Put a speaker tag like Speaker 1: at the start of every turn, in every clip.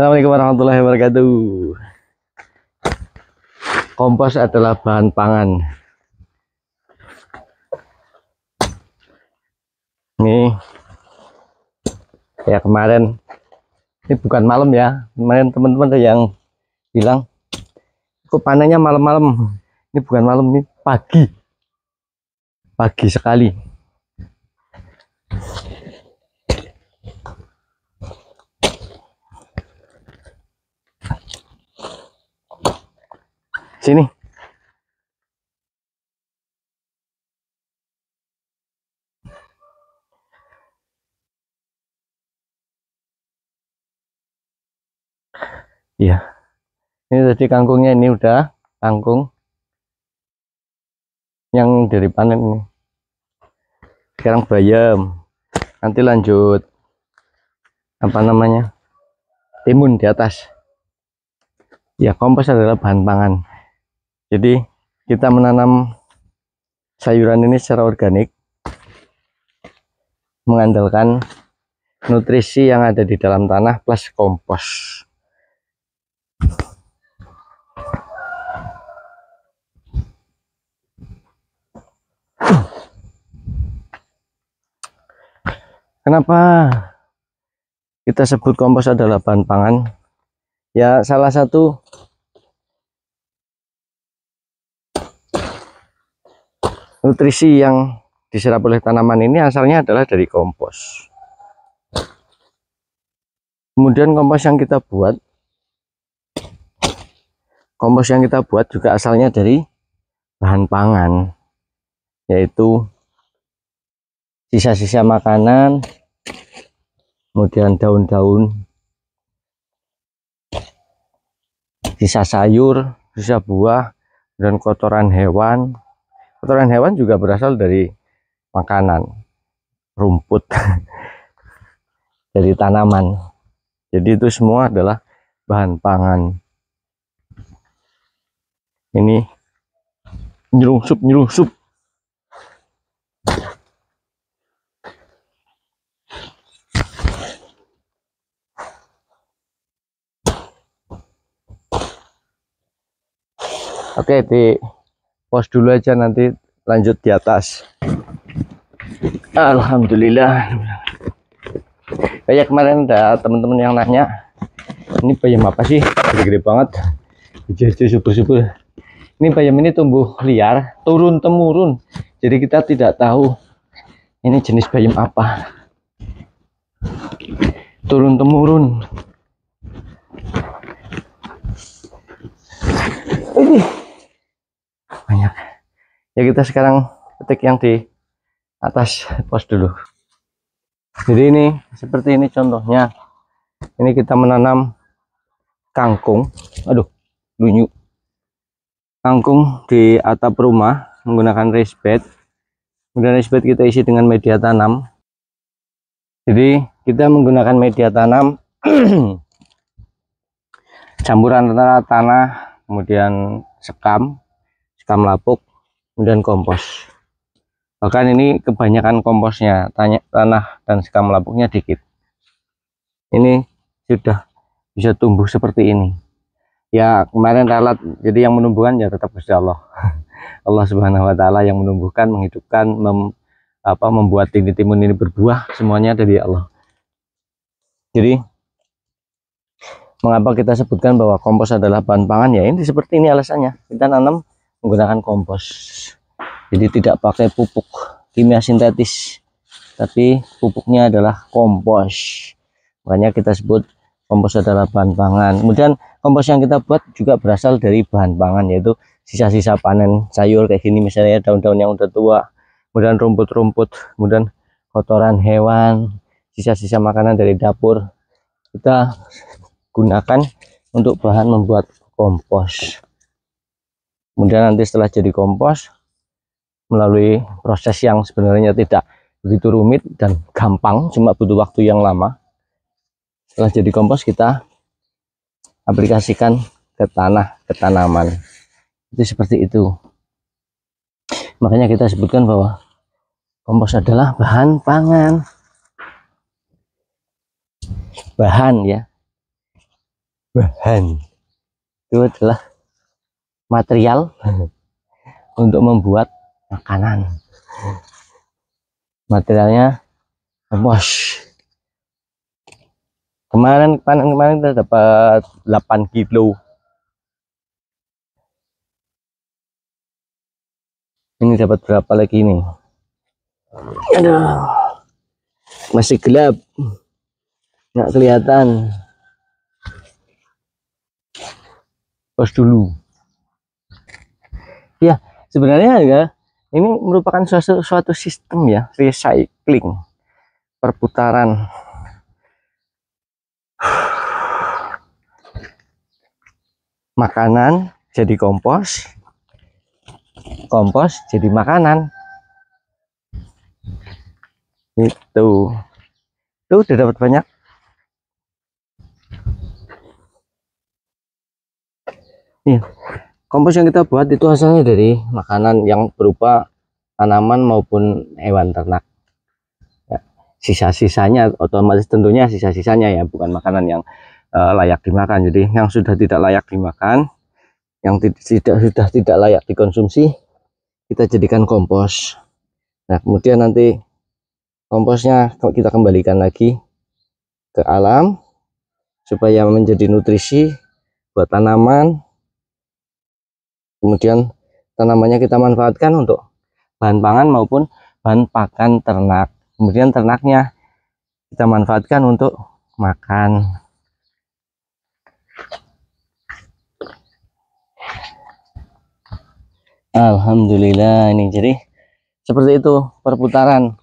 Speaker 1: Assalamualaikum warahmatullahi wabarakatuh. Kompos adalah bahan pangan. Ini ya kemarin ini bukan malam ya. Kemarin teman-teman yang bilang kok panennya malam-malam. Ini bukan malam, ini pagi. Pagi sekali. Sini. Iya. Ini tadi kangkungnya ini udah kangkung yang dari panen ini. Sekarang bayam. Nanti lanjut apa namanya? Timun di atas. Ya, kompos adalah bahan pangan. Jadi kita menanam sayuran ini secara organik mengandalkan nutrisi yang ada di dalam tanah plus kompos. Kenapa kita sebut kompos adalah bahan pangan? Ya salah satu nutrisi yang diserap oleh tanaman ini asalnya adalah dari kompos kemudian kompos yang kita buat kompos yang kita buat juga asalnya dari bahan pangan yaitu sisa-sisa makanan kemudian daun-daun sisa sayur sisa buah dan kotoran hewan kotoran hewan juga berasal dari makanan rumput dari tanaman jadi itu semua adalah bahan pangan ini nyerungsup sup. Oke, di pos dulu aja nanti lanjut di atas Alhamdulillah kayak kemarin ada teman-teman yang nanya ini bayam apa sih gede-gede banget hijau-hijau subur-subur ini bayam ini tumbuh liar turun temurun jadi kita tidak tahu ini jenis bayam apa turun temurun ini ya kita sekarang petik yang di atas pos dulu jadi ini seperti ini contohnya ini kita menanam kangkung aduh lunyu kangkung di atap rumah menggunakan raised bed kemudian raised bed kita isi dengan media tanam jadi kita menggunakan media tanam campuran antara tanah kemudian sekam sekam lapuk kemudian kompos bahkan ini kebanyakan komposnya tanya tanah dan sekam lapuknya dikit ini sudah bisa tumbuh seperti ini ya kemarin ralat jadi yang menumbuhkan ya tetap Gusti Allah Allah Subhanahu wa taala yang menumbuhkan menghidupkan mem, apa membuat ini timun ini berbuah semuanya dari Allah jadi mengapa kita sebutkan bahwa kompos adalah bahan pangan ya ini seperti ini alasannya kita nanam menggunakan kompos jadi tidak pakai pupuk kimia sintetis tapi pupuknya adalah kompos makanya kita sebut kompos adalah bahan pangan kemudian kompos yang kita buat juga berasal dari bahan pangan yaitu sisa-sisa panen sayur kayak gini misalnya daun-daun yang udah tua kemudian rumput-rumput kemudian kotoran hewan sisa-sisa makanan dari dapur kita gunakan untuk bahan membuat kompos kemudian nanti setelah jadi kompos melalui proses yang sebenarnya tidak begitu rumit dan gampang cuma butuh waktu yang lama setelah jadi kompos kita aplikasikan ke tanah ke tanaman itu seperti itu makanya kita sebutkan bahwa kompos adalah bahan pangan bahan ya bahan itu adalah material untuk membuat makanan materialnya bos kemarin kemarin kemarin kita dapat 8 kilo ini dapat berapa lagi ini aduh masih gelap nggak kelihatan bos dulu ya sebenarnya ya ini merupakan suatu, suatu sistem ya recycling perputaran makanan jadi kompos kompos jadi makanan itu itu udah dapat banyak iya kompos yang kita buat itu hasilnya dari makanan yang berupa tanaman maupun hewan ternak ya, sisa-sisanya otomatis tentunya sisa-sisanya ya bukan makanan yang uh, layak dimakan jadi yang sudah tidak layak dimakan yang tidak sudah tidak layak dikonsumsi kita jadikan kompos nah kemudian nanti komposnya kita kembalikan lagi ke alam supaya menjadi nutrisi buat tanaman kemudian tanamannya kita manfaatkan untuk bahan pangan maupun bahan pakan ternak kemudian ternaknya kita manfaatkan untuk makan Alhamdulillah ini jadi seperti itu perputaran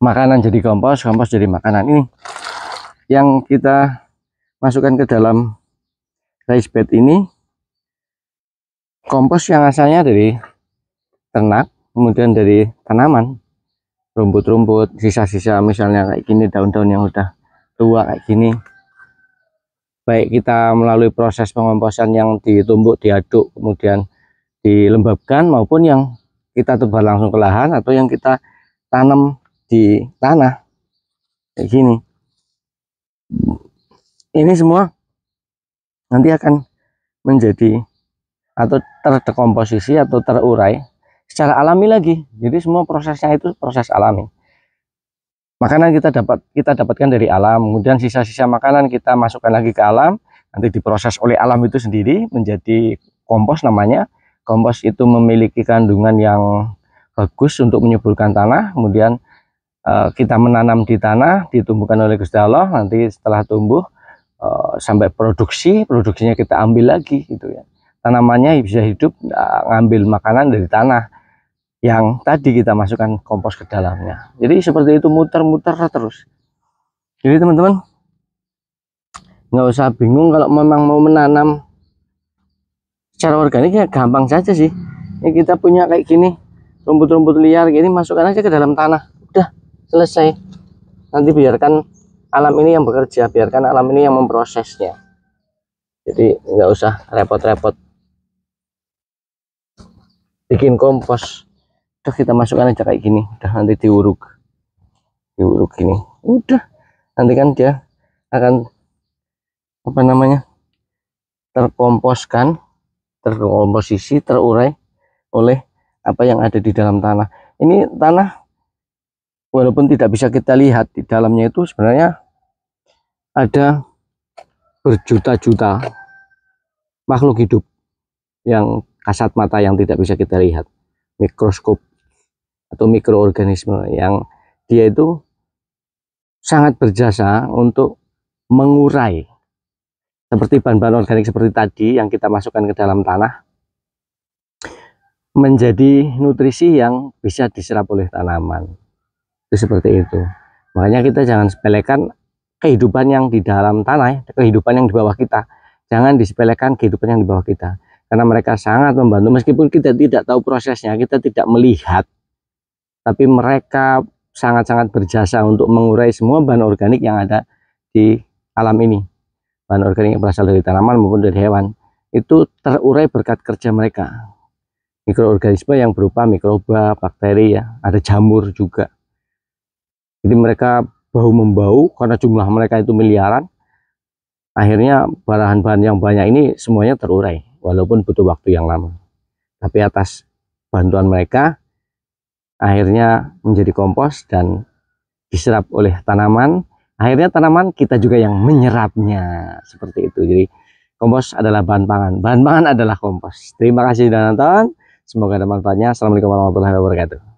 Speaker 1: makanan jadi kompos kompos jadi makanan ini yang kita masukkan ke dalam rice bed ini kompos yang asalnya dari ternak kemudian dari tanaman rumput-rumput sisa-sisa misalnya kayak gini daun-daun yang udah tua kayak gini baik kita melalui proses pengomposan yang ditumbuk diaduk kemudian dilembabkan maupun yang kita tebar langsung ke lahan atau yang kita tanam di tanah kayak gini ini semua nanti akan menjadi atau terdekomposisi atau terurai secara alami lagi. Jadi semua prosesnya itu proses alami. Makanan kita dapat kita dapatkan dari alam, kemudian sisa-sisa makanan kita masukkan lagi ke alam, nanti diproses oleh alam itu sendiri menjadi kompos namanya. Kompos itu memiliki kandungan yang bagus untuk menyuburkan tanah, kemudian eh, kita menanam di tanah, ditumbuhkan oleh Gusti Allah, nanti setelah tumbuh eh, sampai produksi, produksinya kita ambil lagi gitu ya tanamannya bisa hidup ngambil makanan dari tanah yang tadi kita masukkan kompos ke dalamnya jadi seperti itu muter-muter terus jadi teman-teman nggak usah bingung kalau memang mau menanam secara organiknya gampang saja sih ini kita punya kayak gini rumput-rumput liar gini masukkan aja ke dalam tanah udah selesai nanti biarkan alam ini yang bekerja biarkan alam ini yang memprosesnya jadi nggak usah repot-repot bikin kompos udah kita masukkan aja kayak gini udah nanti diuruk diuruk gini udah nanti kan dia akan apa namanya terkomposkan terkomposisi terurai oleh apa yang ada di dalam tanah ini tanah walaupun tidak bisa kita lihat di dalamnya itu sebenarnya ada berjuta-juta makhluk hidup yang kasat mata yang tidak bisa kita lihat mikroskop atau mikroorganisme yang dia itu sangat berjasa untuk mengurai seperti bahan-bahan organik seperti tadi yang kita masukkan ke dalam tanah menjadi nutrisi yang bisa diserap oleh tanaman itu seperti itu makanya kita jangan sepelekan kehidupan yang di dalam tanah kehidupan yang di bawah kita jangan disepelekan kehidupan yang di bawah kita karena mereka sangat membantu meskipun kita tidak tahu prosesnya kita tidak melihat tapi mereka sangat-sangat berjasa untuk mengurai semua bahan organik yang ada di alam ini bahan organik yang berasal dari tanaman maupun dari hewan itu terurai berkat kerja mereka mikroorganisme yang berupa mikroba bakteri ya ada jamur juga jadi mereka bau membau karena jumlah mereka itu miliaran akhirnya bahan-bahan yang banyak ini semuanya terurai walaupun butuh waktu yang lama. Tapi atas bantuan mereka, akhirnya menjadi kompos dan diserap oleh tanaman. Akhirnya tanaman kita juga yang menyerapnya, seperti itu. Jadi kompos adalah bahan pangan, bahan pangan adalah kompos. Terima kasih sudah nonton, semoga ada manfaatnya. Assalamualaikum warahmatullahi wabarakatuh.